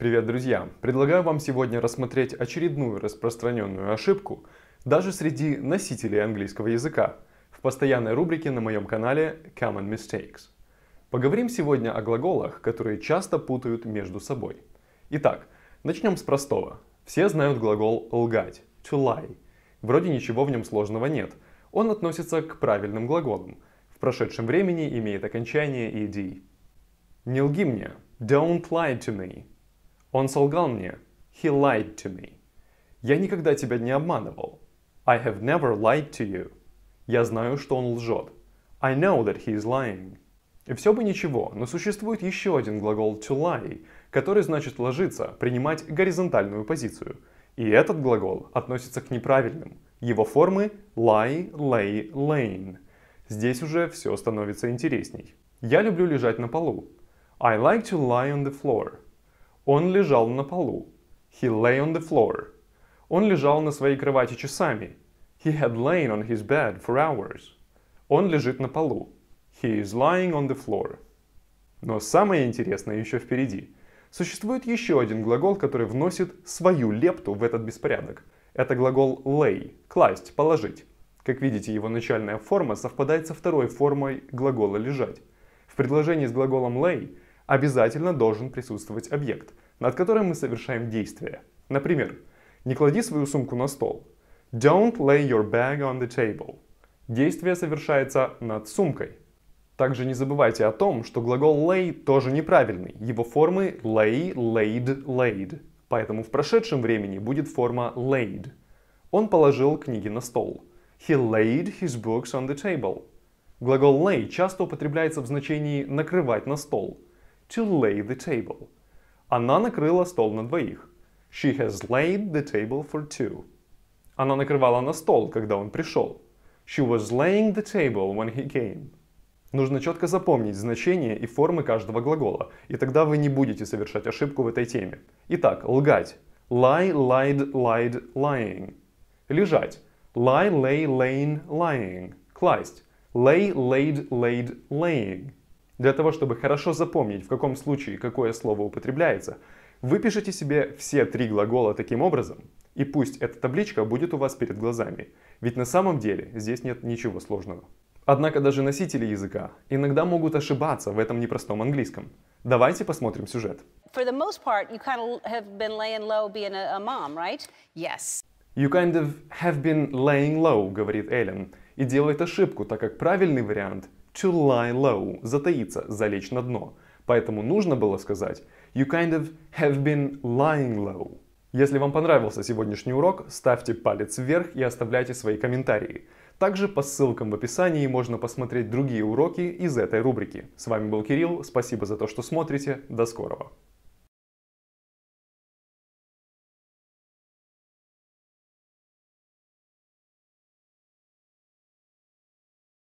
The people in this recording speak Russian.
Привет, друзья! Предлагаю вам сегодня рассмотреть очередную распространенную ошибку даже среди носителей английского языка в постоянной рубрике на моем канале Common Mistakes. Поговорим сегодня о глаголах, которые часто путают между собой. Итак, начнем с простого. Все знают глагол «лгать» — «to lie». Вроде ничего в нем сложного нет. Он относится к правильным глаголам. В прошедшем времени имеет окончание «ed». «Не лги мне» — «don't lie to me» Он солгал мне. He lied to me. Я никогда тебя не обманывал. I have never lied to you. Я знаю, что он лжет. I know that he is lying. И все бы ничего, но существует еще один глагол to lie, который значит ложиться, принимать горизонтальную позицию. И этот глагол относится к неправильным. Его формы lie, lay, lane. Здесь уже все становится интересней. Я люблю лежать на полу. I like to lie on the floor. Он лежал на полу. He lay on the floor. Он лежал на своей кровати часами. He had lain on his bed for hours. Он лежит на полу. He is lying on the floor. Но самое интересное еще впереди. Существует еще один глагол, который вносит свою лепту в этот беспорядок. Это глагол lay – класть, положить. Как видите, его начальная форма совпадает со второй формой глагола «лежать». В предложении с глаголом lay обязательно должен присутствовать объект – над которым мы совершаем действие. Например, не клади свою сумку на стол. Don't lay your bag on the table. Действие совершается над сумкой. Также не забывайте о том, что глагол lay тоже неправильный. Его формы lay, laid, laid. Поэтому в прошедшем времени будет форма laid. Он положил книги на стол. He laid his books on the table. Глагол lay часто употребляется в значении накрывать на стол. To lay the table. Она накрыла стол на двоих. She has laid the table for two. Она накрывала на стол, когда он пришел. She was laying the table when he came. Нужно четко запомнить значение и формы каждого глагола, и тогда вы не будете совершать ошибку в этой теме. Итак, лгать. Lie, lied, lied, lying. Лежать. Lie, lay, lain, lying. Класть. Lay, laid, laid, laying. Для того, чтобы хорошо запомнить, в каком случае какое слово употребляется, выпишите себе все три глагола таким образом, и пусть эта табличка будет у вас перед глазами, ведь на самом деле здесь нет ничего сложного. Однако даже носители языка иногда могут ошибаться в этом непростом английском. Давайте посмотрим сюжет. For the most part, you kind of have been laying low being a, mom, right? Yes. You kind of have been laying low, говорит Эллен, и делает ошибку, так как правильный вариант to lie low, затаиться, залечь на дно. Поэтому нужно было сказать you kind of have been lying low. Если вам понравился сегодняшний урок, ставьте палец вверх и оставляйте свои комментарии. Также по ссылкам в описании можно посмотреть другие уроки из этой рубрики. С вами был Кирилл, спасибо за то, что смотрите, до скорого.